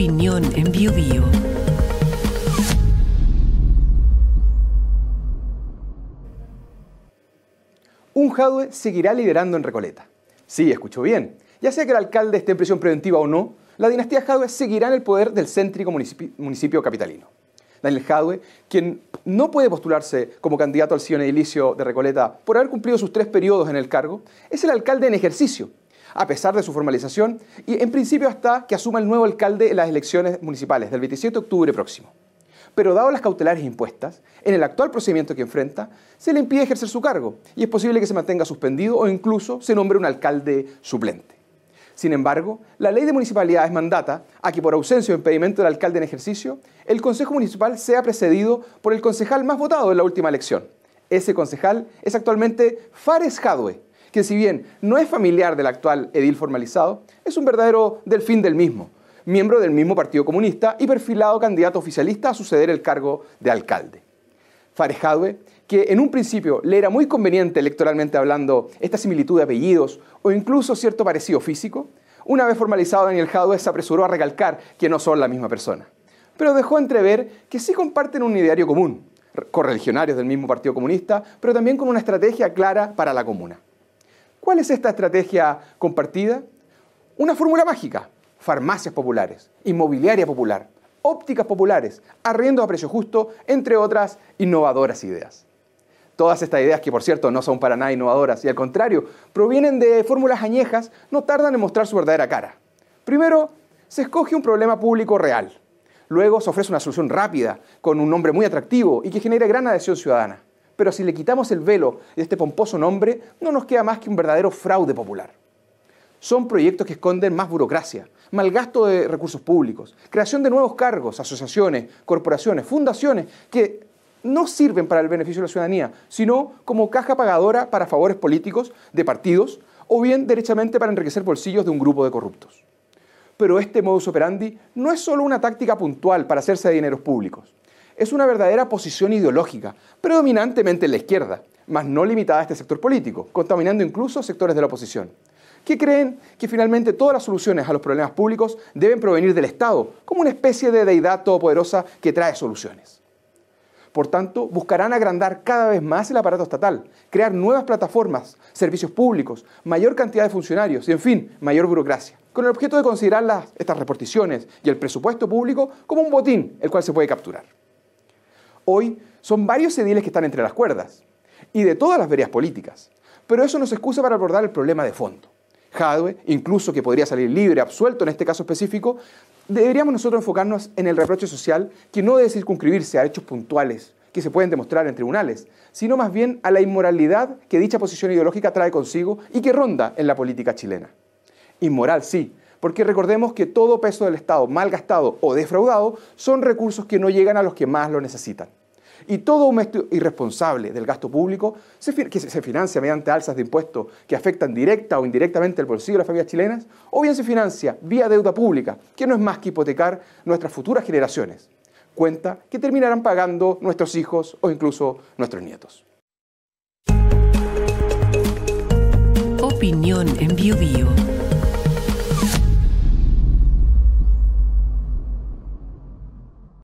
opinión en Un Jadwe seguirá liderando en Recoleta. Sí, escuchó bien. Ya sea que el alcalde esté en prisión preventiva o no, la dinastía Jadwe seguirá en el poder del céntrico municipio, capitalino. Daniel Jadwe, quien no puede postularse como candidato al sillón edilicio de Recoleta por haber cumplido sus tres periodos en el cargo, es el alcalde en ejercicio a pesar de su formalización, y en principio hasta que asuma el nuevo alcalde en las elecciones municipales del 27 de octubre próximo. Pero dado las cautelares impuestas, en el actual procedimiento que enfrenta, se le impide ejercer su cargo y es posible que se mantenga suspendido o incluso se nombre un alcalde suplente. Sin embargo, la ley de municipalidades mandata a que por ausencia o impedimento del alcalde en ejercicio, el Consejo Municipal sea precedido por el concejal más votado en la última elección. Ese concejal es actualmente Fares Jadwe, que si bien no es familiar del actual edil formalizado, es un verdadero delfín del mismo, miembro del mismo Partido Comunista y perfilado candidato oficialista a suceder el cargo de alcalde. Hadwe, que en un principio le era muy conveniente electoralmente hablando esta similitud de apellidos o incluso cierto parecido físico, una vez formalizado Daniel Jadwe se apresuró a recalcar que no son la misma persona. Pero dejó entrever que sí comparten un ideario común, correligionarios del mismo Partido Comunista, pero también con una estrategia clara para la comuna. ¿Cuál es esta estrategia compartida? Una fórmula mágica. Farmacias populares, inmobiliaria popular, ópticas populares, arriendo a precio justo, entre otras innovadoras ideas. Todas estas ideas, que por cierto no son para nada innovadoras y al contrario, provienen de fórmulas añejas, no tardan en mostrar su verdadera cara. Primero, se escoge un problema público real. Luego se ofrece una solución rápida, con un nombre muy atractivo y que genera gran adhesión ciudadana pero si le quitamos el velo de este pomposo nombre, no nos queda más que un verdadero fraude popular. Son proyectos que esconden más burocracia, malgasto de recursos públicos, creación de nuevos cargos, asociaciones, corporaciones, fundaciones, que no sirven para el beneficio de la ciudadanía, sino como caja pagadora para favores políticos de partidos o bien derechamente para enriquecer bolsillos de un grupo de corruptos. Pero este modus operandi no es solo una táctica puntual para hacerse de dineros públicos es una verdadera posición ideológica, predominantemente en la izquierda, mas no limitada a este sector político, contaminando incluso sectores de la oposición que creen que finalmente todas las soluciones a los problemas públicos deben provenir del Estado, como una especie de deidad todopoderosa que trae soluciones. Por tanto, buscarán agrandar cada vez más el aparato estatal, crear nuevas plataformas, servicios públicos, mayor cantidad de funcionarios y, en fin, mayor burocracia, con el objeto de considerar estas reparticiones y el presupuesto público como un botín el cual se puede capturar. Hoy son varios ediles que están entre las cuerdas y de todas las verías políticas. Pero eso nos excusa para abordar el problema de fondo. Jadwe, incluso que podría salir libre, absuelto en este caso específico, deberíamos nosotros enfocarnos en el reproche social que no debe circunscribirse a hechos puntuales que se pueden demostrar en tribunales, sino más bien a la inmoralidad que dicha posición ideológica trae consigo y que ronda en la política chilena. Inmoral, sí, porque recordemos que todo peso del Estado mal gastado o defraudado son recursos que no llegan a los que más lo necesitan. Y todo aumento irresponsable del gasto público, que se financia mediante alzas de impuestos que afectan directa o indirectamente el bolsillo de las familias chilenas, o bien se financia vía deuda pública, que no es más que hipotecar nuestras futuras generaciones, cuenta que terminarán pagando nuestros hijos o incluso nuestros nietos. Opinión en